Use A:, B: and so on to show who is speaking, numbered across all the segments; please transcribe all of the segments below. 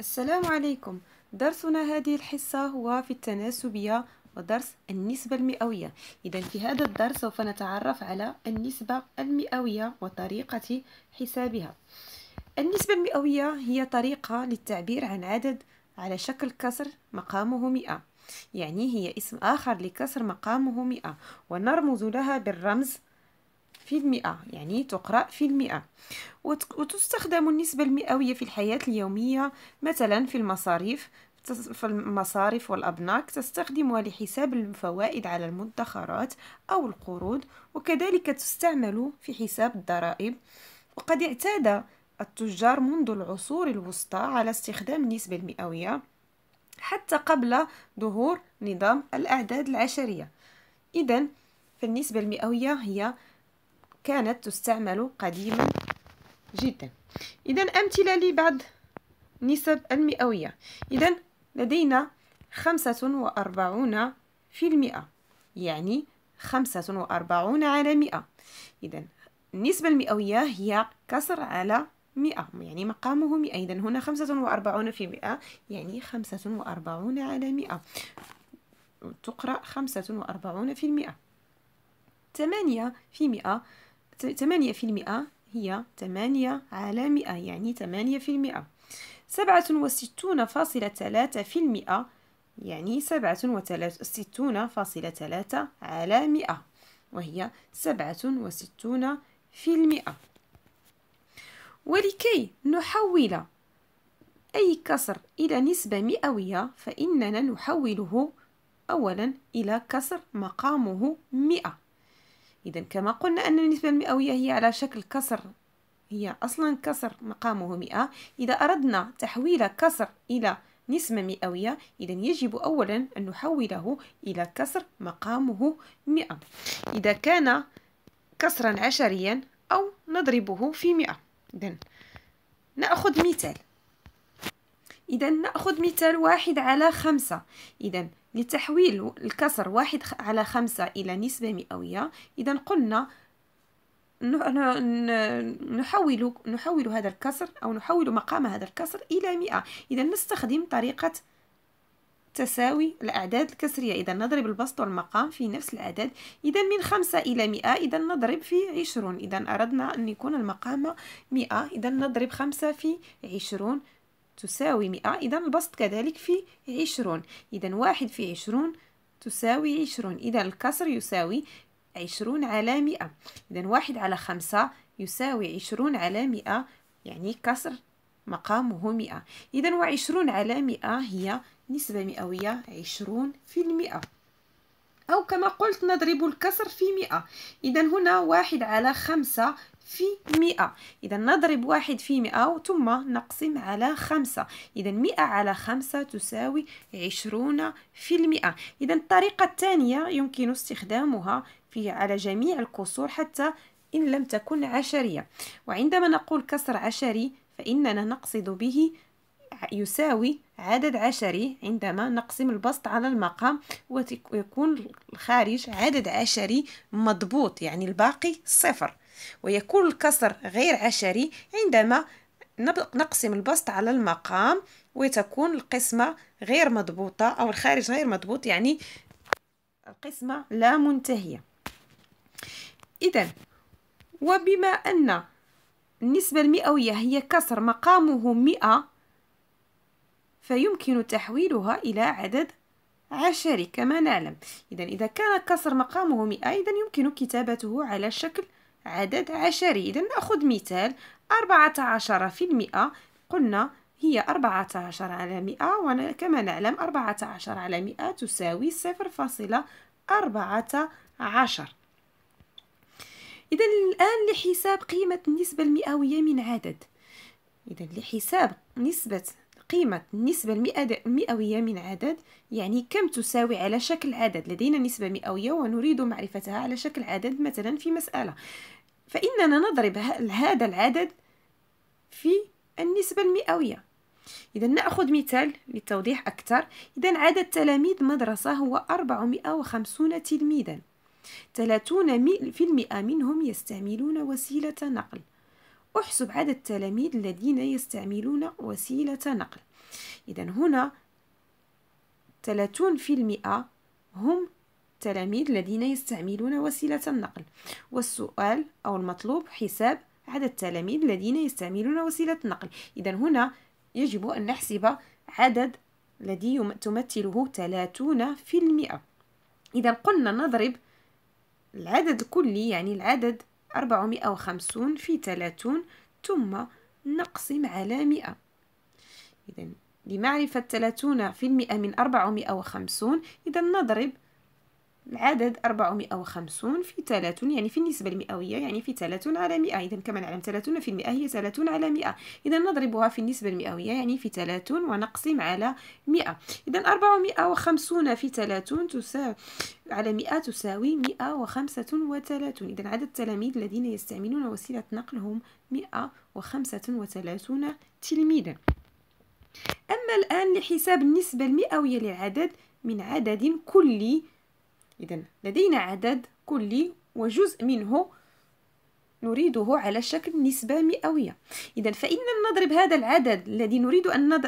A: السلام عليكم درسنا هذه الحصة هو في التناسبية ودرس النسبة المئوية إذا في هذا الدرس سوف نتعرف على النسبة المئوية وطريقة حسابها النسبة المئوية هي طريقة للتعبير عن عدد على شكل كسر مقامه مئة يعني هي اسم آخر لكسر مقامه مئة ونرمز لها بالرمز في المئة يعني تقرأ في المئة وتستخدم النسبة المئوية في الحياة اليومية مثلا في المصاريف في المصارف والأبناك تستخدمها لحساب الفوائد على المدخرات أو القروض وكذلك تستعمل في حساب الضرائب وقد اعتاد التجار منذ العصور الوسطى على استخدام النسبة المئوية حتى قبل ظهور نظام الأعداد العشرية إذا فالنسبة المئوية هي كانت تستعمل قديما جدا إذا أمثلة لبعض النسب المئوية إذا لدينا خمسة وأربعون في المئة يعني خمسة وأربعون على مئة إذا النسبة المئوية هي كسر على مئة يعني مقامه مئة إذا هنا خمسة وأربعون في مئة يعني خمسة وأربعون على مئة تقرأ خمسة وأربعون في المئة ثمانية في مئة ثمانية في المئة هي ثمانية على مئة يعني ثمانية في المئة سبعة وستون فاصلة ثلاثة في المئة يعني سبعة وستون فاصلة ثلاثة على مئة وهي سبعة وستون في المئة ولكي نحول أي كسر إلى نسبة مئوية فإننا نحوله أولا إلى كسر مقامه مئة إذا كما قلنا أن النسبة المئوية هي على شكل كسر هي أصلا كسر مقامه مئة إذا أردنا تحويل كسر إلى نسبة مئوية إذا يجب أولا أن نحوله إلى كسر مقامه مئة إذا كان كسرا عشريا أو نضربه في مئة إذا نأخذ مثال إذا نأخذ مثال واحد على خمسة إذا لتحويل الكسر واحد على خمسة إلى نسبة مئوية إذا قلنا نحول نحول هذا الكسر أو نحول مقام هذا الكسر إلى مئة إذا نستخدم طريقة تساوي الأعداد الكسرية إذا نضرب البسط والمقام في نفس الأعداد إذا من خمسة إلى مئة إذا نضرب في عشرون إذا أردنا أن يكون المقام مئة إذا نضرب خمسة في عشرون تساوي مئة إذا البسط كذلك في عشرون إذا واحد في عشرون تساوي عشرون إذا الكسر يساوي عشرون على مئة إذا واحد على خمسة يساوي عشرون على مئة يعني كسر مقامه مئة إذا وعشرون على مئة هي نسبة مئوية عشرون في المئة أو كما قلت نضرب الكسر في مئة إذا هنا واحد على خمسة في مئة إذا نضرب واحد في مئة ثم نقسم على خمسة إذا مئة على خمسة تساوي عشرون في المئة إذا الطريقة الثانية يمكن استخدامها في على جميع الكسور حتى إن لم تكن عشرية وعندما نقول كسر عشري فإننا نقصد به يساوي عدد عشري عندما نقسم البسط على المقام ويكون الخارج عدد عشري مضبوط يعني الباقي صفر ويكون الكسر غير عشري عندما نقسم البسط على المقام وتكون القسمة غير مضبوطة أو الخارج غير مضبوط يعني القسمة لا منتهية إذا وبما أن النسبة المئوية هي كسر مقامه مئة فيمكن تحويلها إلى عدد عشري كما نعلم إذا إذا كان كسر مقامه مئة إذا يمكن كتابته على شكل عدد عشري إذا نأخذ مثال أربعة عشر في المئة قلنا هي أربعة عشر على مئة وكما نعلم أربعة عشر على مئة تساوي صفر فاصلة أربعة عشر إذا الآن لحساب قيمة النسبة المئوية من عدد إذا لحساب نسبة قيمة النسبة المئوية من عدد يعني كم تساوي على شكل عدد لدينا نسبة مئوية ونريد معرفتها على شكل عدد مثلا في مسألة فإننا نضرب هذا العدد في النسبة المئوية إذا نأخذ مثال للتوضيح أكثر إذا عدد تلاميذ مدرسة هو 450 تلميذا 30% منهم يستعملون وسيلة نقل احسب عدد التلاميذ الذين يستعملون وسيلة نقل إذا هنا 30% هم التلاميذ الذين يستعملون وسيلة النقل والسؤال أو المطلوب حساب عدد التلاميذ الذين يستعملون وسيلة النقل إذا هنا يجب أن نحسب عدد الذي تمثله 30% إذا قلنا نضرب العدد الكلي يعني العدد أربعمائة وخمسون في تلاتون ثم نقسم على مئة إذا لمعرفة تلاتون في المئة من أربعمائة وخمسون إذن نضرب العدد 450 في 30 يعني في النسبة المئوية يعني في 30 على 100 إذا كما نعلم 30 في المئة هي 30 على 100 إذا نضربها في النسبة المئوية يعني في 30 ونقسم على 100 إذا 450 في 30 تساوي على 100 تساوي 135 إذا عدد التلاميذ الذين يستعملون وسيلة نقلهم 135 تلميذا أما الآن لحساب النسبة المئوية للعدد من عدد كلي إذا لدينا عدد كلي وجزء منه نريده على شكل نسبة مئوية إذا فإن نضرب هذا العدد الذي نريد أن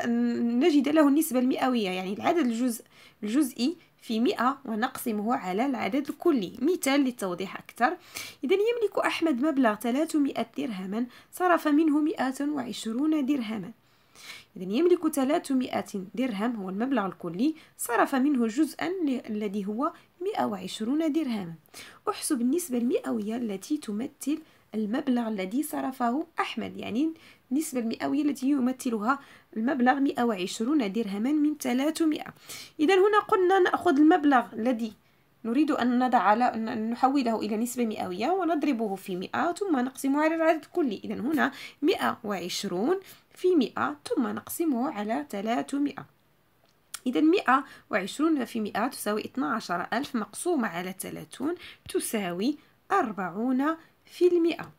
A: نجد له النسبة المئوية يعني العدد الجزء الجزئي في مئة ونقسمه على العدد الكلي مثال للتوضيح أكثر إذا يملك أحمد مبلغ 300 درهما صرف منه 120 درهما إذا يملك 300 درهم هو المبلغ الكلي صرف منه جزءا الذي هو 120 درهما احسب النسبة المئوية التي تمثل المبلغ الذي صرفه أحمد يعني النسبة المئوية التي يمثلها المبلغ 120 درهما من 300 إذا هنا قلنا نأخذ المبلغ الذي نريد أن نضع أن نحوله إلى نسبة مئوية ونضربه في 100 ثم نقسمه على العدد الكلي إذا هنا 120 في مئة ثم نقسمه على ثلاثمائة إذا مئة وعشرون في مئة تساوي اثنا عشر ألف مقسومة على ثلاثون تساوي أربعون في المئة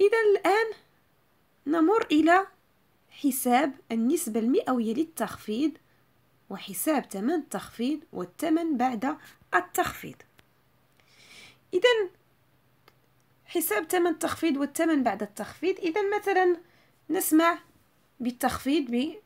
A: إذا الآن نمر إلى حساب النسبة المئوية للتخفيض وحساب ثمن التخفيض والثمن بعد التخفيض إذا حساب ثمن التخفيض والثمن بعد التخفيض إذا مثلا نسمع بالتخفيض ب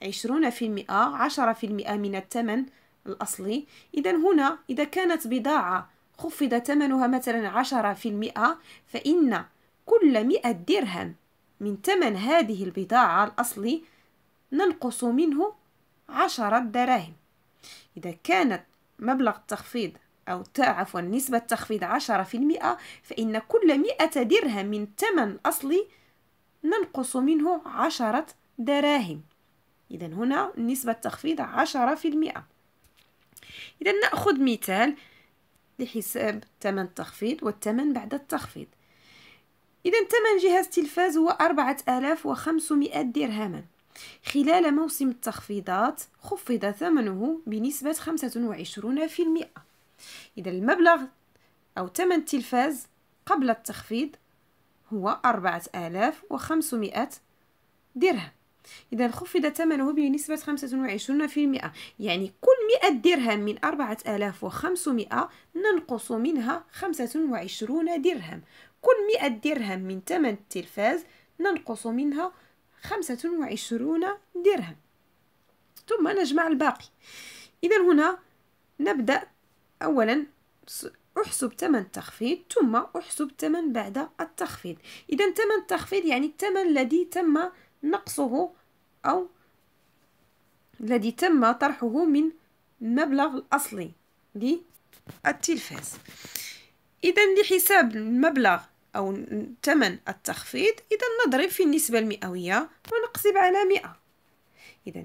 A: في المئة عشرة في المئة من الثمن الأصلي إذا هنا إذا كانت بضاعة خفض ثمنها مثلا عشرة في المئة فإن كل مئة درهم من ثمن هذه البضاعة الأصلي ننقص منه عشرة دراهم إذا كانت مبلغ التخفيض أو عفوا نسبة التخفيض عشرة في المئة فإن كل مئة درهم من ثمن أصلي ننقص منه عشرة دراهم إذا هنا نسبة تخفيض عشرة في المئة إذا نأخذ مثال لحساب ثمن التخفيض والثمن بعد التخفيض إذا ثمن جهاز تلفاز هو أربعة آلاف وخمسمائة درهما خلال موسم التخفيضات خفض ثمنه بنسبة خمسة وعشرون في المئة إذا المبلغ أو ثمن التلفاز قبل التخفيض هو أربعة آلاف وخمسمائة درهم إذا خفض ثمنه بنسبة 25% يعني كل 100 درهم من 4500 ننقص منها 25 درهم كل 100 درهم من ثمن التلفاز ننقص منها 25 درهم ثم نجمع الباقي إذا هنا نبدأ أولا احسب ثمن التخفيض ثم احسب ثمن بعد التخفيض إذا ثمن التخفيض يعني الثمن الذي تم نقصه أو الذي تم طرحه من المبلغ الأصلي للتلفاز إذا لحساب المبلغ أو ثمن التخفيض إذا نضرب في النسبة المئوية ونقسم على مئة إذا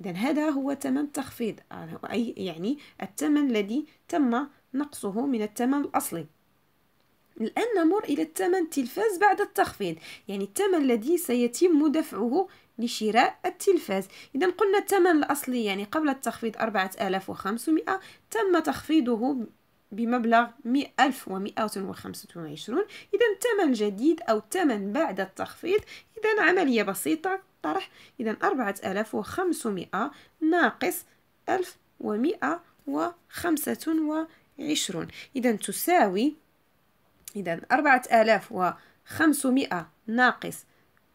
A: إذا هذا هو ثمن تخفيض آه، أي يعني الثمن الذي تم نقصه من الثمن الأصلي الآن نمر إلى الثمن التلفاز بعد التخفيض يعني الثمن الذي سيتم دفعه لشراء التلفاز إذا قلنا الثمن الأصلي يعني قبل التخفيض 4500 تم تخفيضه بمبلغ 1125 إذا الثمن الجديد أو الثمن بعد التخفيض إذا عملية بسيطة الطرح إذا أربعة آلاف وخمسمائة ناقص ألف ومائة وخمسة وعشرون إذا تساوي إذا أربعة آلاف وخمسمائة ناقص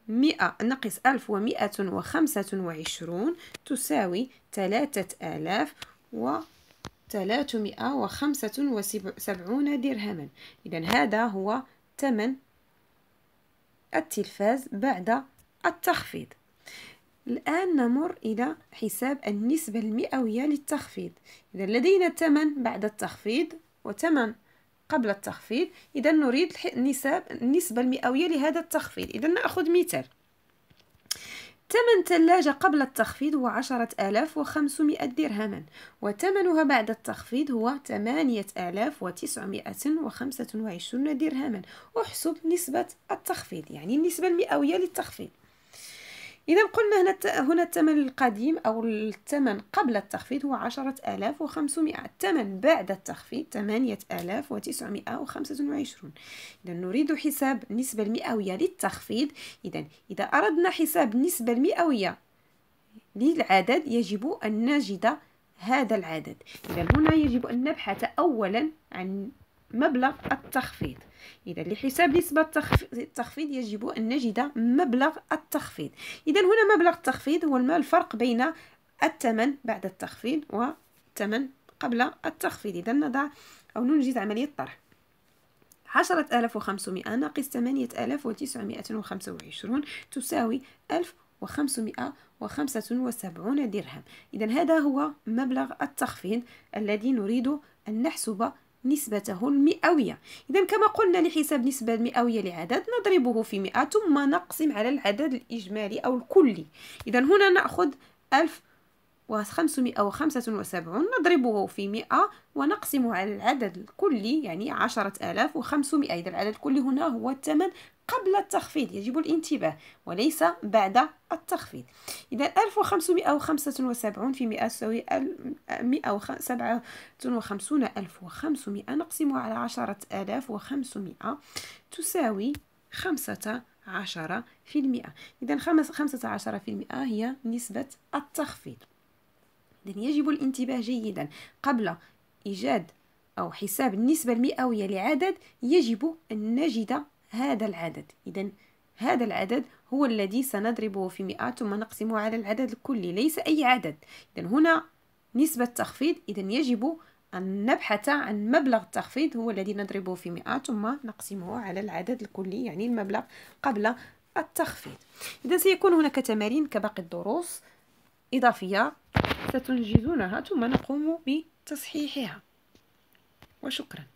A: مئة ناقص ألف ومائة وخمسة وعشرون تساوي ثلاثة آلاف و وسبعون درهما إذا هذا هو ثمن التلفاز بعد التخفيض الآن نمر إلى حساب النسبة المئوية للتخفيض إذا لدينا تمن بعد التخفيض وثمن قبل التخفيض إذا نريد نساب النسبة المئوية لهذا التخفيض إذا نأخذ مثال ثمن ثلاجة قبل التخفيض هو عشرة آلاف وخمسمائة درهما وثمنها بعد التخفيض هو ثمانية آلاف وتسعمائة وخمسة وعشرون درهما احسب نسبة التخفيض يعني النسبة المئوية للتخفيض إذا قلنا هنا هنا الثمن القديم أو الثمن قبل التخفيض هو عشرة آلاف وخمسمائة الثمن بعد التخفيض ثمانية آلاف وتسعمائة وخمسة وعشرون إذا نريد حساب النسبة المئوية للتخفيض إذا إذا أردنا حساب النسبة المئوية للعدد يجب أن نجد هذا العدد إذا هنا يجب أن نبحث أولا عن مبلغ التخفيض إذا لحساب نسبة التخفيض يجب أن نجد مبلغ التخفيض إذا هنا مبلغ التخفيض هو المال الفرق بين الثمن بعد التخفيض والثمن قبل التخفيض إذا نضع أو ننجز عملية الطرح 10500 ناقص 8925 تساوي 1575 درهم إذا هذا هو مبلغ التخفيض الذي نريد أن نحسب نسبته المئوية إذا كما قلنا لحساب نسبة المئوية لعدد نضربه في مئة ثم نقسم على العدد الإجمالي أو الكلي إذا هنا نأخذ ألف 575 نضربه في 100 ونقسمه على العدد الكلي يعني 10500 إذا العدد الكلي هنا هو الثمن قبل التخفيض يجب الانتباه وليس بعد التخفيض إذا 1575 في 100 تساوي 157500 نقسمه على 10500 تساوي 15% إذا 15% هي نسبة التخفيض إذن يجب الانتباه جيدا قبل إيجاد أو حساب النسبة المئوية لعدد يجب أن نجد هذا العدد إذا هذا العدد هو الذي سنضربه في مئات ثم نقسمه على العدد الكلي ليس أي عدد إذا هنا نسبة تخفيض إذا يجب أن نبحث عن مبلغ التخفيض هو الذي نضربه في مئة ثم نقسمه على العدد الكلي يعني المبلغ قبل التخفيض إذا سيكون هناك تمارين كباقي الدروس إضافية ستنجزونها ثم نقوم بتصحيحها وشكرا